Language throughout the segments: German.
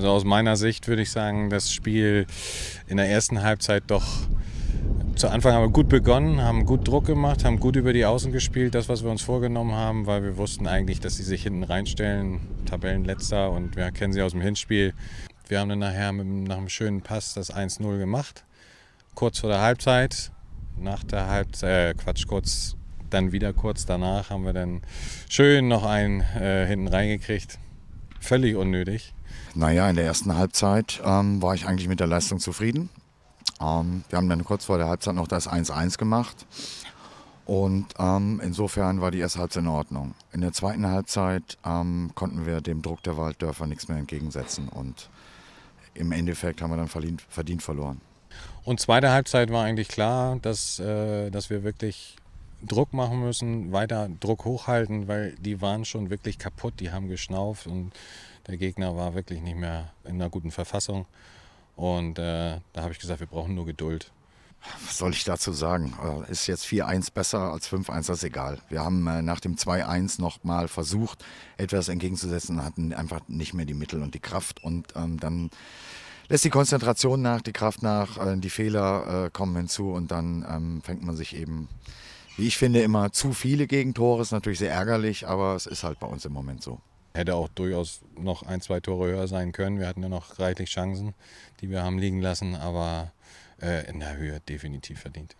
Also aus meiner Sicht würde ich sagen, das Spiel in der ersten Halbzeit doch zu Anfang haben wir gut begonnen, haben gut Druck gemacht, haben gut über die Außen gespielt, das, was wir uns vorgenommen haben, weil wir wussten eigentlich, dass sie sich hinten reinstellen, Tabellenletzter und wir kennen sie aus dem Hinspiel. Wir haben dann nachher mit, nach einem schönen Pass das 1-0 gemacht, kurz vor der Halbzeit. Nach der Halbzeit, äh, Quatsch, kurz, dann wieder kurz danach haben wir dann schön noch einen äh, hinten reingekriegt. Völlig unnötig. Naja, in der ersten Halbzeit ähm, war ich eigentlich mit der Leistung zufrieden. Ähm, wir haben dann kurz vor der Halbzeit noch das 1-1 gemacht. Und ähm, insofern war die erste Halbzeit in Ordnung. In der zweiten Halbzeit ähm, konnten wir dem Druck der Walddörfer nichts mehr entgegensetzen. Und im Endeffekt haben wir dann verdient, verdient verloren. Und zweite Halbzeit war eigentlich klar, dass, äh, dass wir wirklich Druck machen müssen, weiter Druck hochhalten, weil die waren schon wirklich kaputt, die haben geschnauft und der Gegner war wirklich nicht mehr in einer guten Verfassung. Und äh, da habe ich gesagt, wir brauchen nur Geduld. Was soll ich dazu sagen? Äh, ist jetzt 4-1 besser als 5-1, das ist egal. Wir haben äh, nach dem 2-1 nochmal versucht, etwas entgegenzusetzen, hatten einfach nicht mehr die Mittel und die Kraft. Und ähm, dann lässt die Konzentration nach, die Kraft nach, äh, die Fehler äh, kommen hinzu und dann ähm, fängt man sich eben wie ich finde, immer zu viele Gegentore. Ist natürlich sehr ärgerlich, aber es ist halt bei uns im Moment so. Hätte auch durchaus noch ein, zwei Tore höher sein können. Wir hatten ja noch reichlich Chancen, die wir haben liegen lassen, aber äh, in der Höhe definitiv verdient.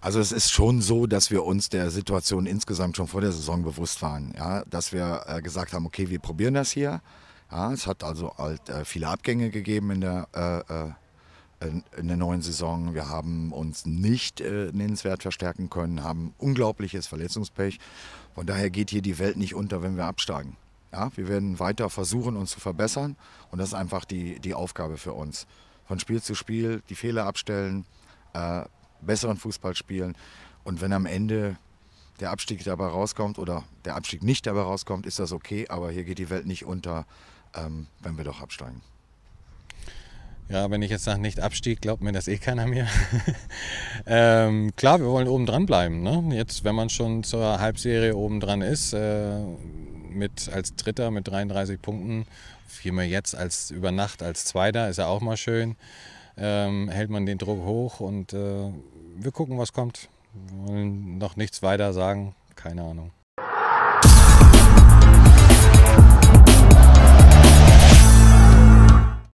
Also es ist schon so, dass wir uns der Situation insgesamt schon vor der Saison bewusst waren. Ja? Dass wir äh, gesagt haben, okay, wir probieren das hier. Ja, es hat also halt, äh, viele Abgänge gegeben in der äh, äh, in der neuen Saison. Wir haben uns nicht äh, nennenswert verstärken können, haben unglaubliches Verletzungspech. Von daher geht hier die Welt nicht unter, wenn wir absteigen. Ja, wir werden weiter versuchen, uns zu verbessern und das ist einfach die, die Aufgabe für uns. Von Spiel zu Spiel die Fehler abstellen, äh, besseren Fußball spielen und wenn am Ende der Abstieg dabei rauskommt oder der Abstieg nicht dabei rauskommt, ist das okay, aber hier geht die Welt nicht unter, ähm, wenn wir doch absteigen. Ja, wenn ich jetzt nach Nicht-Abstieg, glaubt mir das eh keiner mehr. ähm, klar, wir wollen oben dran bleiben. Ne? Jetzt, wenn man schon zur Halbserie oben dran ist, äh, mit, als Dritter mit 33 Punkten, vielmehr jetzt als über Nacht als Zweiter, ist ja auch mal schön, ähm, hält man den Druck hoch und äh, wir gucken, was kommt. Wir wollen noch nichts weiter sagen, keine Ahnung.